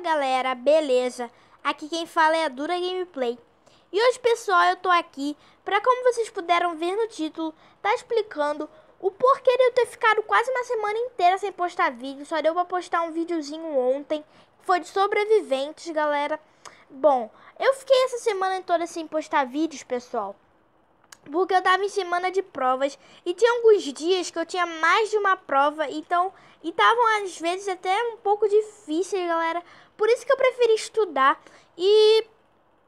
galera, beleza? Aqui quem fala é a Dura Gameplay. E hoje pessoal, eu tô aqui pra como vocês puderam ver no título, tá explicando o porquê de eu ter ficado quase uma semana inteira sem postar vídeo. Só deu pra postar um videozinho ontem, foi de sobreviventes galera. Bom, eu fiquei essa semana toda sem postar vídeos pessoal porque eu tava em semana de provas e tinha alguns dias que eu tinha mais de uma prova, então e estavam às vezes até um pouco difíceis, galera. Por isso que eu preferi estudar e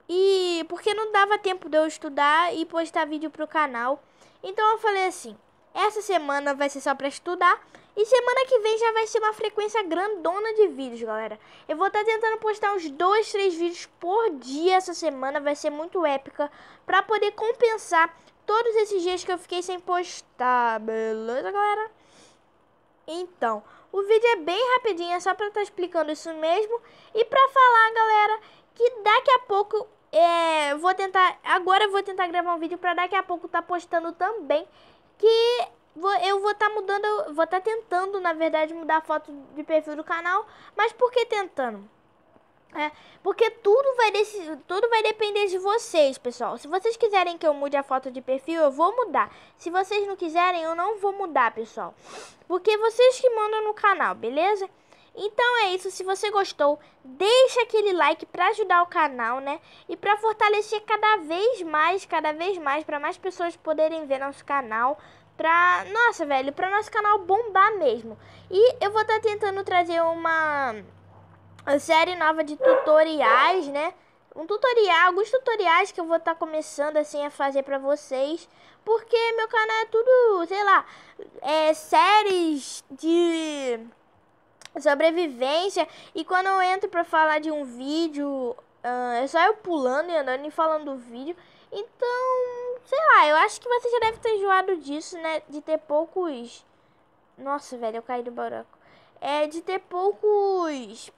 e porque não dava tempo de eu estudar e postar vídeo pro canal. Então eu falei assim, essa semana vai ser só para estudar. E semana que vem já vai ser uma frequência grandona de vídeos, galera. Eu vou estar tá tentando postar uns dois, três vídeos por dia essa semana. Vai ser muito épica. Pra poder compensar todos esses dias que eu fiquei sem postar. Beleza, galera? Então, o vídeo é bem rapidinho. É só pra estar tá explicando isso mesmo. E pra falar, galera, que daqui a pouco é, vou tentar. Agora eu vou tentar gravar um vídeo para daqui a pouco tá postando também que eu vou estar tá mudando, vou estar tá tentando, na verdade, mudar a foto de perfil do canal. Mas por que tentando? É, porque tudo vai, desse, tudo vai depender de vocês, pessoal. Se vocês quiserem que eu mude a foto de perfil, eu vou mudar. Se vocês não quiserem, eu não vou mudar, pessoal. Porque vocês que mandam no canal, beleza? Então é isso, se você gostou, deixa aquele like para ajudar o canal, né? E para fortalecer cada vez mais, cada vez mais, para mais pessoas poderem ver nosso canal, pra, nossa, velho, pra nosso canal bombar mesmo. E eu vou estar tá tentando trazer uma série nova de tutoriais, né? um tutorial, alguns tutoriais que eu vou estar tá começando assim a fazer para vocês, porque meu canal é tudo, sei lá, é séries de sobrevivência. E quando eu entro para falar de um vídeo, uh, é só eu pulando e andando e falando do vídeo. Então, sei lá, eu acho que você já deve ter enjoado disso, né? De ter poucos. Nossa, velho, eu caí do buraco. É de ter poucos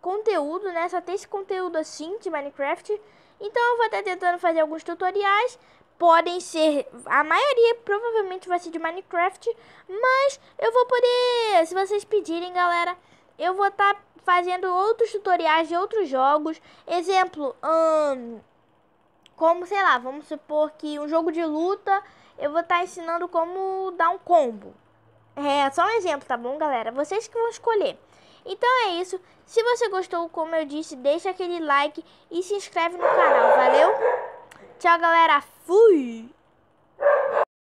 conteúdo, né? Só ter esse conteúdo assim de Minecraft. Então eu vou até tentando fazer alguns tutoriais podem ser. A maioria provavelmente vai ser de Minecraft. Mas eu vou poder. Se vocês pedirem, galera, eu vou estar tá fazendo outros tutoriais de outros jogos. Exemplo, como sei lá, vamos supor que um jogo de luta. Eu vou estar tá ensinando como dar um combo. É só um exemplo, tá bom, galera? Vocês que vão escolher. Então é isso. Se você gostou, como eu disse, deixa aquele like e se inscreve no canal. Valeu? Tchau, galera. Fui!